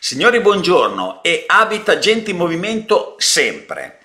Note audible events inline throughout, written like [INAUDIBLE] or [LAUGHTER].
Signori buongiorno e abita gente in movimento sempre.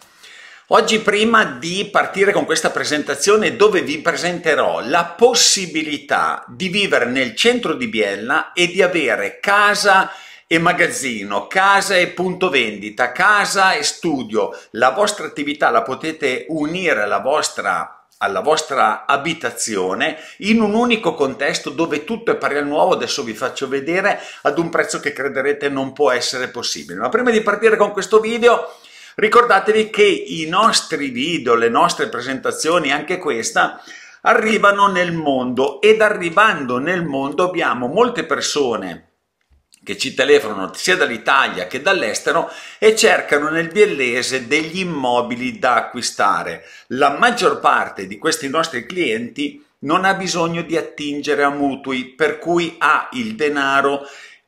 Oggi prima di partire con questa presentazione dove vi presenterò la possibilità di vivere nel centro di Biella e di avere casa e magazzino, casa e punto vendita, casa e studio, la vostra attività la potete unire alla vostra alla vostra abitazione in un unico contesto dove tutto è pari al nuovo, adesso vi faccio vedere ad un prezzo che crederete non può essere possibile. Ma prima di partire con questo video ricordatevi che i nostri video, le nostre presentazioni, anche questa, arrivano nel mondo ed arrivando nel mondo abbiamo molte persone che ci telefonano sia dall'Italia che dall'estero e cercano nel biellese degli immobili da acquistare. La maggior parte di questi nostri clienti non ha bisogno di attingere a mutui, per cui ha il denaro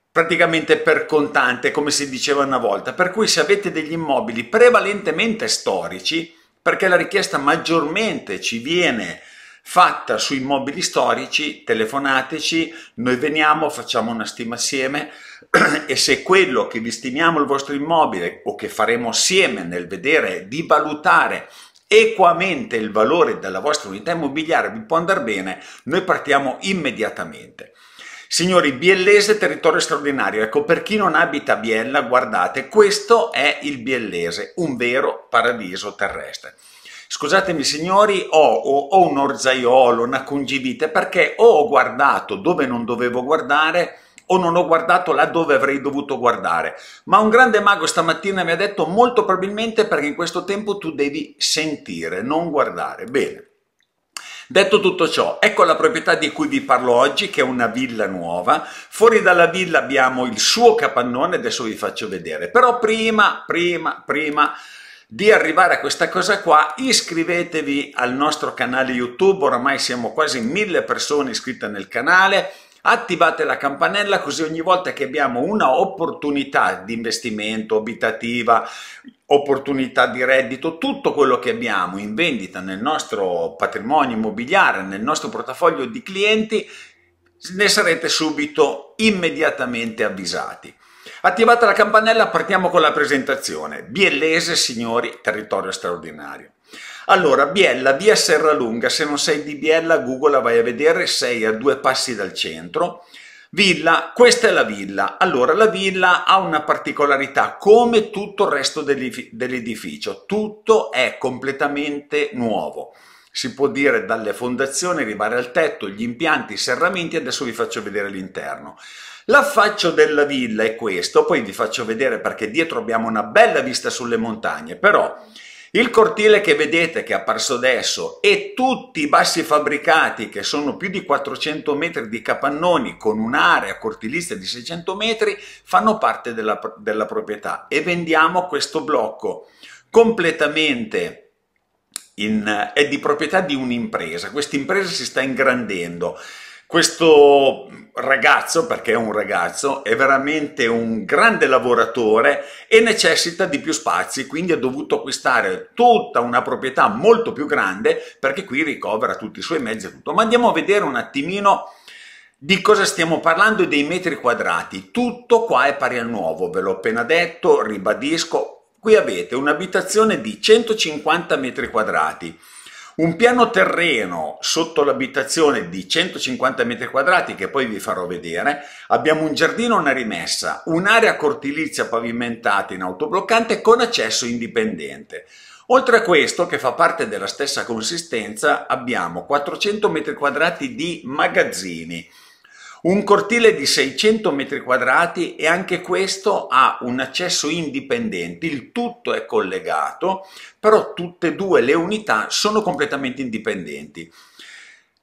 praticamente per contante, come si diceva una volta. Per cui se avete degli immobili prevalentemente storici, perché la richiesta maggiormente ci viene fatta su immobili storici, telefonateci, noi veniamo, facciamo una stima assieme [CLEARS THROAT] e se quello che vi stimiamo il vostro immobile o che faremo assieme nel vedere di valutare equamente il valore della vostra unità immobiliare vi può andare bene, noi partiamo immediatamente. Signori, Biellese territorio straordinario, ecco per chi non abita a Biella, guardate, questo è il Biellese, un vero paradiso terrestre. Scusatemi signori, ho, ho, ho un orzaiolo, una congivite, perché o ho guardato dove non dovevo guardare o non ho guardato là dove avrei dovuto guardare. Ma un grande mago stamattina mi ha detto molto probabilmente perché in questo tempo tu devi sentire, non guardare. Bene. Detto tutto ciò, ecco la proprietà di cui vi parlo oggi, che è una villa nuova. Fuori dalla villa abbiamo il suo capannone, adesso vi faccio vedere. Però prima, prima, prima di arrivare a questa cosa qua iscrivetevi al nostro canale YouTube, oramai siamo quasi mille persone iscritte nel canale, attivate la campanella così ogni volta che abbiamo una opportunità di investimento abitativa, opportunità di reddito, tutto quello che abbiamo in vendita nel nostro patrimonio immobiliare, nel nostro portafoglio di clienti, ne sarete subito immediatamente avvisati. Attivata la campanella, partiamo con la presentazione. Biellese, signori, territorio straordinario. Allora, Biella, via Serralunga, se non sei di Biella, Google la vai a vedere, sei a due passi dal centro. Villa, questa è la villa. Allora, la villa ha una particolarità, come tutto il resto dell'edificio, tutto è completamente nuovo. Si può dire dalle fondazioni, arrivare al tetto, gli impianti, i serramenti, adesso vi faccio vedere l'interno. L'affaccio della villa è questo, poi vi faccio vedere perché dietro abbiamo una bella vista sulle montagne, però il cortile che vedete che è apparso adesso e tutti i bassi fabbricati che sono più di 400 metri di capannoni con un'area cortilista di 600 metri fanno parte della, della proprietà e vendiamo questo blocco completamente in, è di proprietà di un'impresa, questa impresa si sta ingrandendo, questo ragazzo, perché è un ragazzo, è veramente un grande lavoratore e necessita di più spazi, quindi ha dovuto acquistare tutta una proprietà molto più grande perché qui ricovera tutti i suoi mezzi e tutto. Ma andiamo a vedere un attimino di cosa stiamo parlando e dei metri quadrati. Tutto qua è pari al nuovo, ve l'ho appena detto, ribadisco. Qui avete un'abitazione di 150 metri quadrati, un piano terreno sotto l'abitazione di 150 metri quadrati, che poi vi farò vedere, abbiamo un giardino, una rimessa, un'area cortilizia pavimentata in autobloccante con accesso indipendente. Oltre a questo, che fa parte della stessa consistenza, abbiamo 400 metri quadrati di magazzini, un cortile di 600 metri quadrati e anche questo ha un accesso indipendente, il tutto è collegato, però tutte e due le unità sono completamente indipendenti.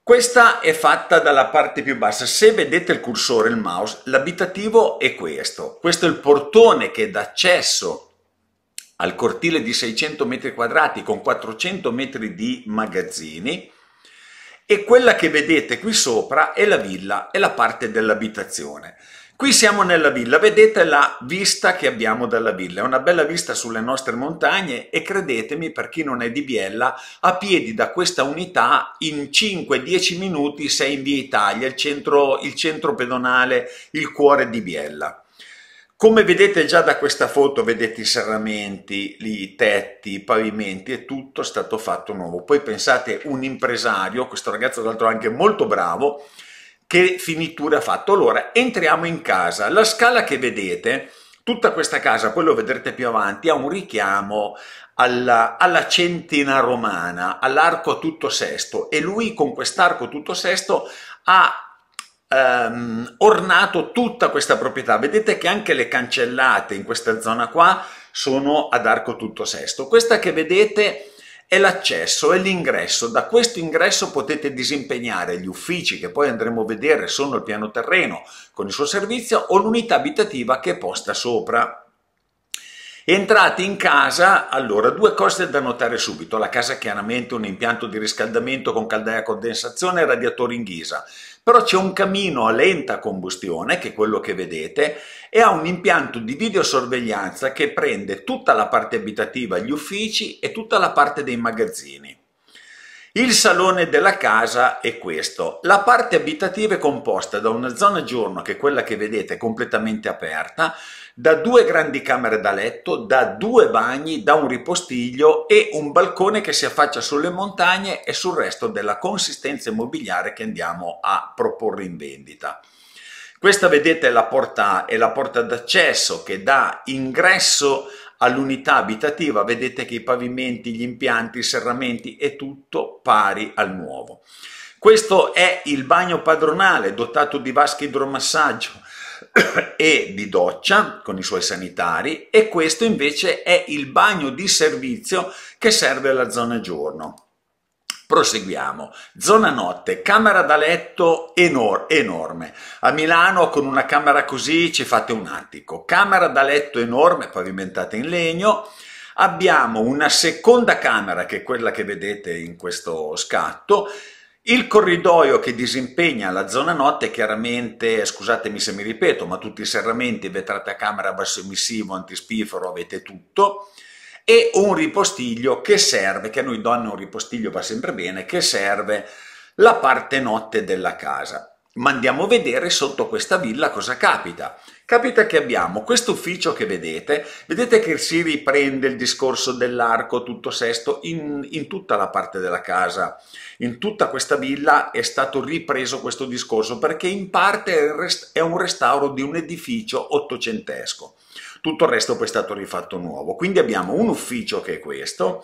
Questa è fatta dalla parte più bassa, se vedete il cursore, il mouse, l'abitativo è questo, questo è il portone che dà accesso al cortile di 600 metri quadrati con 400 metri di magazzini, e quella che vedete qui sopra è la villa, è la parte dell'abitazione. Qui siamo nella villa, vedete la vista che abbiamo dalla villa, è una bella vista sulle nostre montagne e credetemi per chi non è di Biella, a piedi da questa unità in 5-10 minuti sei in via Italia, il centro, il centro pedonale, il cuore di Biella. Come vedete già da questa foto, vedete i serramenti, i tetti, i pavimenti, è tutto stato fatto nuovo. Poi pensate un impresario, questo ragazzo tra l'altro anche molto bravo, che finitura ha fatto. Allora, entriamo in casa. La scala che vedete, tutta questa casa, poi lo vedrete più avanti, ha un richiamo alla, alla centina romana, all'arco tutto sesto e lui con quest'arco tutto sesto ha ehm, ornato tutta questa proprietà. Vedete che anche le cancellate in questa zona qua sono ad arco tutto sesto. Questa che vedete è l'accesso, è l'ingresso. Da questo ingresso potete disimpegnare gli uffici che poi andremo a vedere sono il piano terreno con il suo servizio o l'unità abitativa che è posta sopra. Entrati in casa, allora due cose da notare subito. La casa chiaramente un impianto di riscaldamento con caldaia a condensazione e radiatori in ghisa però c'è un camino a lenta combustione, che è quello che vedete, e ha un impianto di videosorveglianza che prende tutta la parte abitativa, gli uffici e tutta la parte dei magazzini. Il salone della casa è questo. La parte abitativa è composta da una zona giorno, che è quella che vedete completamente aperta, da due grandi camere da letto, da due bagni, da un ripostiglio e un balcone che si affaccia sulle montagne e sul resto della consistenza immobiliare che andiamo a proporre in vendita. Questa vedete è la porta, è la porta d'accesso che dà ingresso all'unità abitativa, vedete che i pavimenti, gli impianti, i serramenti è tutto pari al nuovo. Questo è il bagno padronale dotato di vasca idromassaggio, e di doccia con i suoi sanitari e questo invece è il bagno di servizio che serve alla zona giorno. Proseguiamo. Zona notte, camera da letto enor enorme. A Milano con una camera così ci fate un attico. Camera da letto enorme, pavimentata in legno. Abbiamo una seconda camera, che è quella che vedete in questo scatto, il corridoio che disimpegna la zona notte chiaramente, scusatemi se mi ripeto, ma tutti i serramenti, vetrate a camera, basso emissivo, antispiforo, avete tutto, e un ripostiglio che serve, che a noi donne un ripostiglio va sempre bene, che serve la parte notte della casa. Ma andiamo a vedere sotto questa villa cosa capita. Capita che abbiamo questo ufficio che vedete, vedete che si riprende il discorso dell'arco tutto sesto in, in, tutta la parte della casa, in tutta questa villa è stato ripreso questo discorso perché in parte è un restauro di un edificio ottocentesco, tutto il resto poi è stato rifatto nuovo, quindi abbiamo un ufficio che è questo,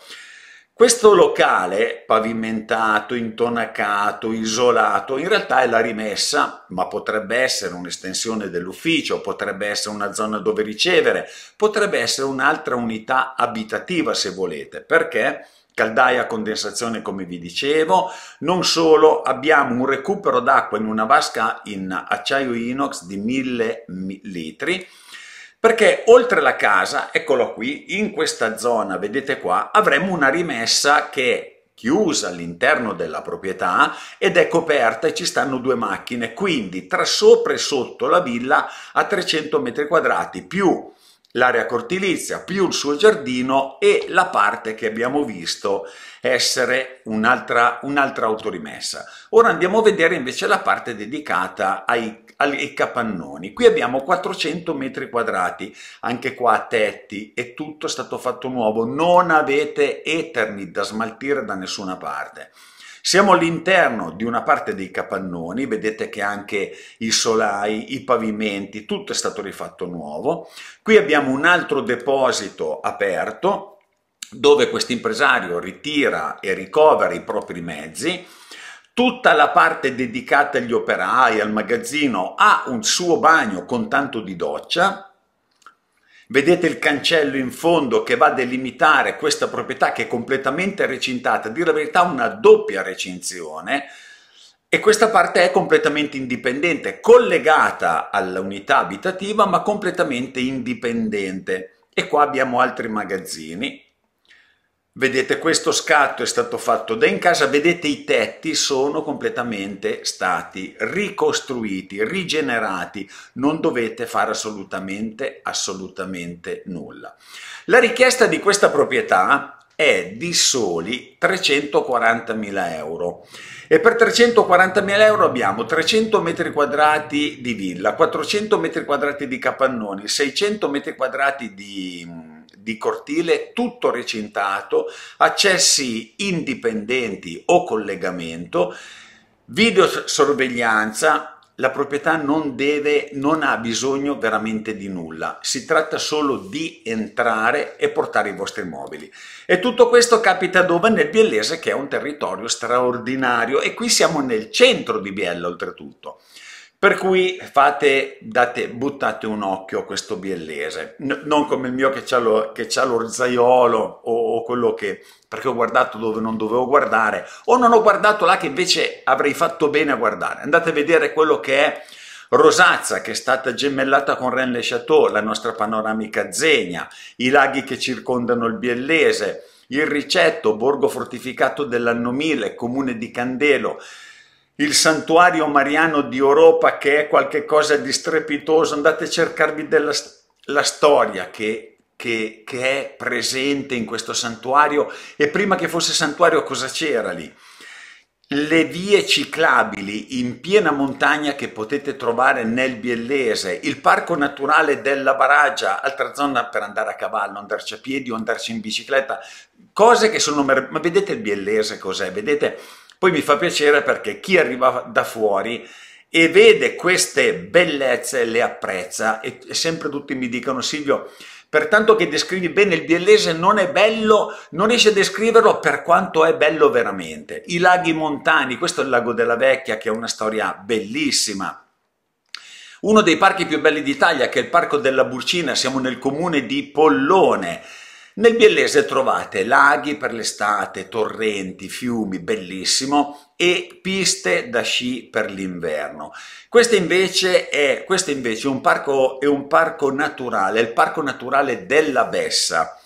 questo locale, pavimentato, intonacato, isolato, in realtà è la rimessa, ma potrebbe essere un'estensione dell'ufficio, potrebbe essere una zona dove ricevere, potrebbe essere un'altra unità abitativa se volete, perché caldaia a condensazione come vi dicevo, non solo abbiamo un recupero d'acqua in una vasca in acciaio inox di 1000 litri, perché oltre la casa, eccolo qui, in questa zona, vedete qua, avremo una rimessa che è chiusa all'interno della proprietà ed è coperta e ci stanno due macchine, quindi tra sopra e sotto la villa a 300 metri quadrati più l'area cortilizia più il suo giardino e la parte che abbiamo visto essere un'altra un'altra autorimessa. Ora andiamo a vedere invece la parte dedicata ai, ai capannoni. Qui abbiamo 400 metri quadrati, anche qua tetti e tutto è stato fatto nuovo, non avete eterni da smaltire da nessuna parte. Siamo all'interno di una parte dei capannoni, vedete che anche i solai, i pavimenti, tutto è stato rifatto nuovo. Qui abbiamo un altro deposito aperto dove questo impresario ritira e ricovera i propri mezzi, tutta la parte dedicata agli operai, al magazzino, ha un suo bagno con tanto di doccia, Vedete il cancello in fondo che va a delimitare questa proprietà che è completamente recintata, a dire la verità una doppia recinzione, e questa parte è completamente indipendente, collegata all'unità abitativa ma completamente indipendente. E qua abbiamo altri magazzini, Vedete questo scatto è stato fatto da in casa, vedete i tetti sono completamente stati ricostruiti, rigenerati, non dovete fare assolutamente, assolutamente nulla. La richiesta di questa proprietà è di soli 340.000 euro e per 340.000 euro abbiamo 300 metri quadrati di villa, 400 metri quadrati di capannoni, 600 metri quadrati di di cortile tutto recintato, accessi indipendenti o collegamento, videosorveglianza, la proprietà non, deve, non ha bisogno veramente di nulla, si tratta solo di entrare e portare i vostri mobili. E tutto questo capita dove? Nel Biellese che è un territorio straordinario e qui siamo nel centro di Biella oltretutto. Per cui fate, date, buttate un occhio a questo biellese, N non come il mio che c'ha l'orzaiolo o, o, quello che, perché ho guardato dove non dovevo guardare, o non ho guardato là che invece avrei fatto bene a guardare. Andate a vedere quello che è Rosazza, che è stata gemellata con Rennes le Chateau, la nostra panoramica Zegna, i laghi che circondano il biellese, il Ricetto, borgo fortificato dell'anno 1000, comune di Candelo, il santuario mariano di Europa che è qualcosa di strepitoso, andate a cercarvi della, la storia che, che, che è presente in questo santuario e prima che fosse santuario cosa c'era lì? le vie ciclabili in piena montagna che potete trovare nel Biellese, il parco naturale della Baraggia, altra zona per andare a cavallo, andarci a piedi o andarci in bicicletta, cose che sono... ma vedete il Biellese cos'è? Vedete poi mi fa piacere perché chi arriva da fuori e vede queste bellezze le apprezza e, e sempre tutti mi dicono Silvio pertanto che descrivi bene il biellese non è bello, non riesci a descriverlo per quanto è bello veramente. I laghi montani, questo è il lago della Vecchia che è una storia bellissima, uno dei parchi più belli d'Italia che è il Parco della Burcina, siamo nel comune di Pollone, nel Biellese trovate laghi per l'estate, torrenti, fiumi, bellissimo, e piste da sci per l'inverno. Questo invece è, questo invece è un, parco, è un parco naturale, il parco naturale della Bessa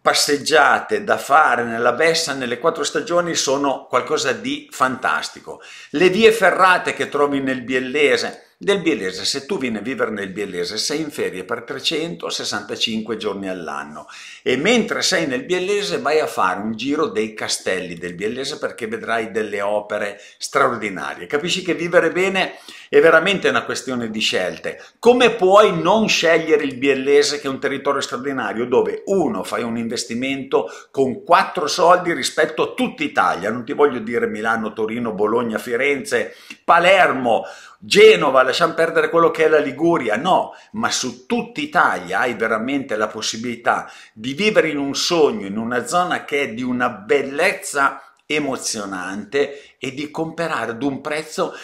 passeggiate da fare nella Bessa nelle quattro stagioni sono qualcosa di fantastico. Le vie ferrate che trovi nel Biellese del biellese, se tu vieni a vivere nel biellese, sei in ferie per 365 giorni all'anno e mentre sei nel biellese vai a fare un giro dei castelli del biellese perché vedrai delle opere straordinarie. Capisci che vivere bene è veramente una questione di scelte. Come puoi non scegliere il biellese che è un territorio straordinario dove uno fai un investimento con quattro soldi rispetto a tutta Italia, non ti voglio dire Milano, Torino, Bologna, Firenze, Palermo, Genova, lasciamo perdere quello che è la Liguria, no, ma su tutta Italia hai veramente la possibilità di vivere in un sogno, in una zona che è di una bellezza emozionante e di comprare ad un prezzo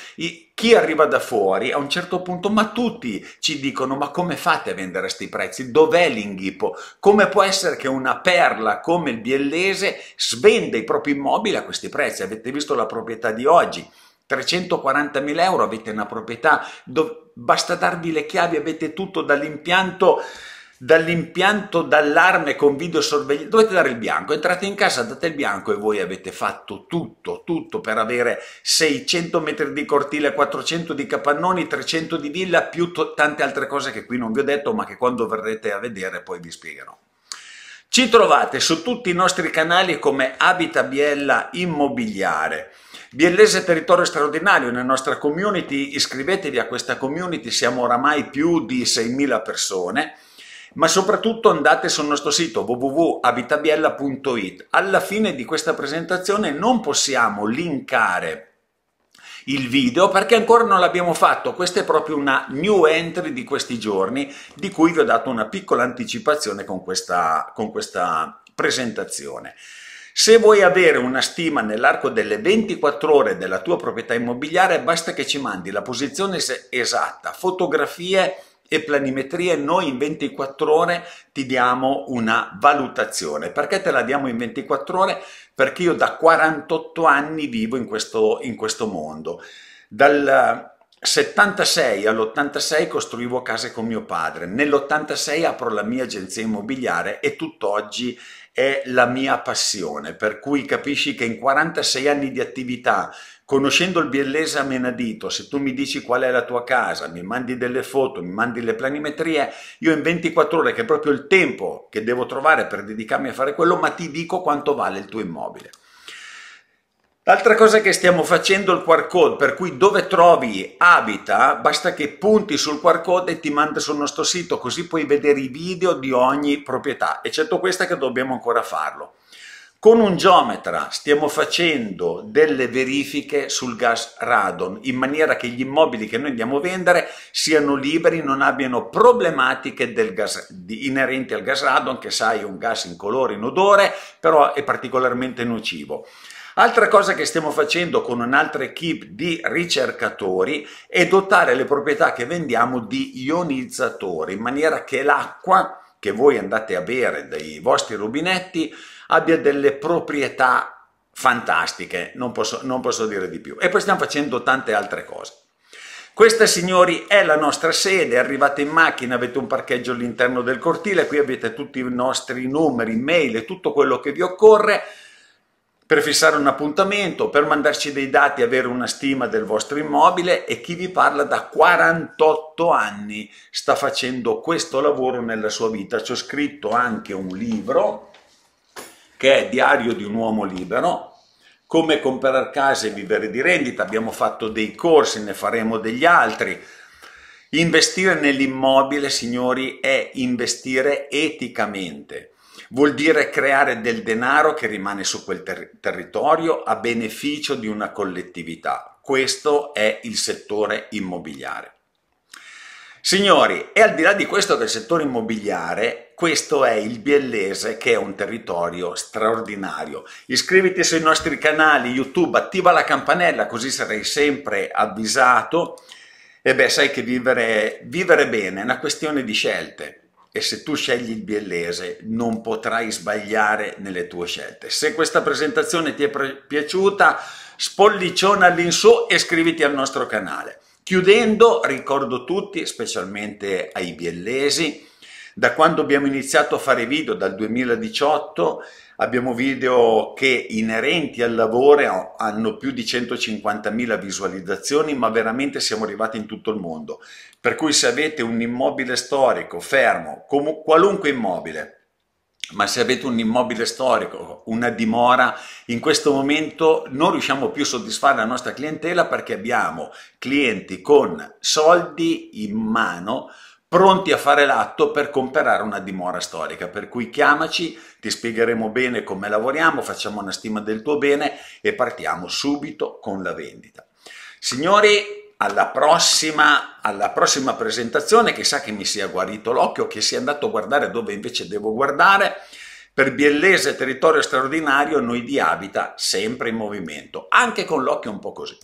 chi arriva da fuori a un certo punto ma tutti ci dicono ma come fate a vendere a questi prezzi dov'è l'inghippo come può essere che una perla come il biellese svenda i propri immobili a questi prezzi avete visto la proprietà di oggi 340.000 euro, avete una proprietà, dove, basta darvi le chiavi, avete tutto dall'impianto dall'impianto d'allarme con videosorveglianza, dovete dare il bianco, entrate in casa, date il bianco e voi avete fatto tutto, tutto per avere 600 metri di cortile, 400 di capannoni, 300 di villa, più tante altre cose che qui non vi ho detto, ma che quando verrete a vedere poi vi spiegherò. Ci trovate su tutti i nostri canali come Abita Biella Immobiliare, Biellese Territorio Straordinario, nella nostra community, iscrivetevi a questa community, siamo oramai più di 6.000 persone, ma soprattutto andate sul nostro sito www.abitabiella.it. Alla fine di questa presentazione non possiamo linkare il video perché ancora non l'abbiamo fatto, questa è proprio una new entry di questi giorni di cui vi ho dato una piccola anticipazione con questa, con questa presentazione. Se vuoi avere una stima nell'arco delle 24 ore della tua proprietà immobiliare, basta che ci mandi la posizione esatta, fotografie e planimetrie, noi in 24 ore ti diamo una valutazione. Perché te la diamo in 24 ore? Perché io da 48 anni vivo in questo, in questo mondo. Dal, 76 all'86 costruivo case con mio padre, nell'86 apro la mia agenzia immobiliare e tutt'oggi è la mia passione, per cui capisci che in 46 anni di attività, conoscendo il biellese a menadito, se tu mi dici qual è la tua casa, mi mandi delle foto, mi mandi le planimetrie, io in 24 ore, che è proprio il tempo che devo trovare per dedicarmi a fare quello, ma ti dico quanto vale il tuo immobile. L'altra cosa che stiamo facendo è il QR code, per cui dove trovi Abita, basta che punti sul QR code e ti manda sul nostro sito, così puoi vedere i video di ogni proprietà, eccetto questa che dobbiamo ancora farlo. Con un geometra stiamo facendo delle verifiche sul gas radon in maniera che gli immobili che noi andiamo a vendere siano liberi, non abbiano problematiche gas, inerenti al gas radon che sai è un gas incolore, in odore, però è particolarmente nocivo. Altra cosa che stiamo facendo con un'altra equip di ricercatori è dotare le proprietà che vendiamo di ionizzatori, in maniera che l'acqua che voi andate a bere dai vostri rubinetti abbia delle proprietà fantastiche, non posso, non posso dire di più. E poi stiamo facendo tante altre cose. Questa, signori, è la nostra sede, arrivate in macchina, avete un parcheggio all'interno del cortile, qui avete tutti i nostri numeri, mail e tutto quello che vi occorre per fissare un appuntamento, per mandarci dei dati, avere una stima del vostro immobile e chi vi parla da 48 anni sta facendo questo lavoro nella sua vita. Ci ho scritto anche un libro che è Diario di un uomo libero, come comprare case e vivere di rendita, abbiamo fatto dei corsi, ne faremo degli altri. Investire nell'immobile, signori, è investire eticamente vuol dire creare del denaro che rimane su quel ter- territorio a beneficio di una collettività. Questo è il settore immobiliare. Signori, e al di là di questo del settore immobiliare, questo è il Biellese che è un territorio straordinario. Iscriviti sui nostri canali YouTube, attiva la campanella così sarai sempre avvisato. E beh, sai che vivere, vivere bene è una questione di scelte e se tu scegli il biellese non potrai sbagliare nelle tue scelte. Se questa presentazione ti è piaciuta spolliciona all'insù e iscriviti al nostro canale. Chiudendo ricordo tutti, specialmente ai biellesi, da quando abbiamo iniziato a fare video dal 2018 abbiamo video che inerenti al lavoro hanno più di 150.000 visualizzazioni, ma veramente siamo arrivati in tutto il mondo. Per cui se avete un immobile storico, fermo, qualunque immobile, ma se avete un immobile storico, una dimora, in questo momento non riusciamo più a soddisfare la nostra clientela perché abbiamo clienti con soldi in mano, pronti a fare l'atto per comprare una dimora storica, per cui chiamaci, ti spiegheremo bene come lavoriamo, facciamo una stima del tuo bene e partiamo subito con la vendita. Signori, alla prossima, alla prossima, presentazione, chissà che mi sia guarito l'occhio, che sia andato a guardare dove invece devo guardare. Per Biellese, territorio straordinario, noi di Abita sempre in movimento, anche con l'occhio un po' così.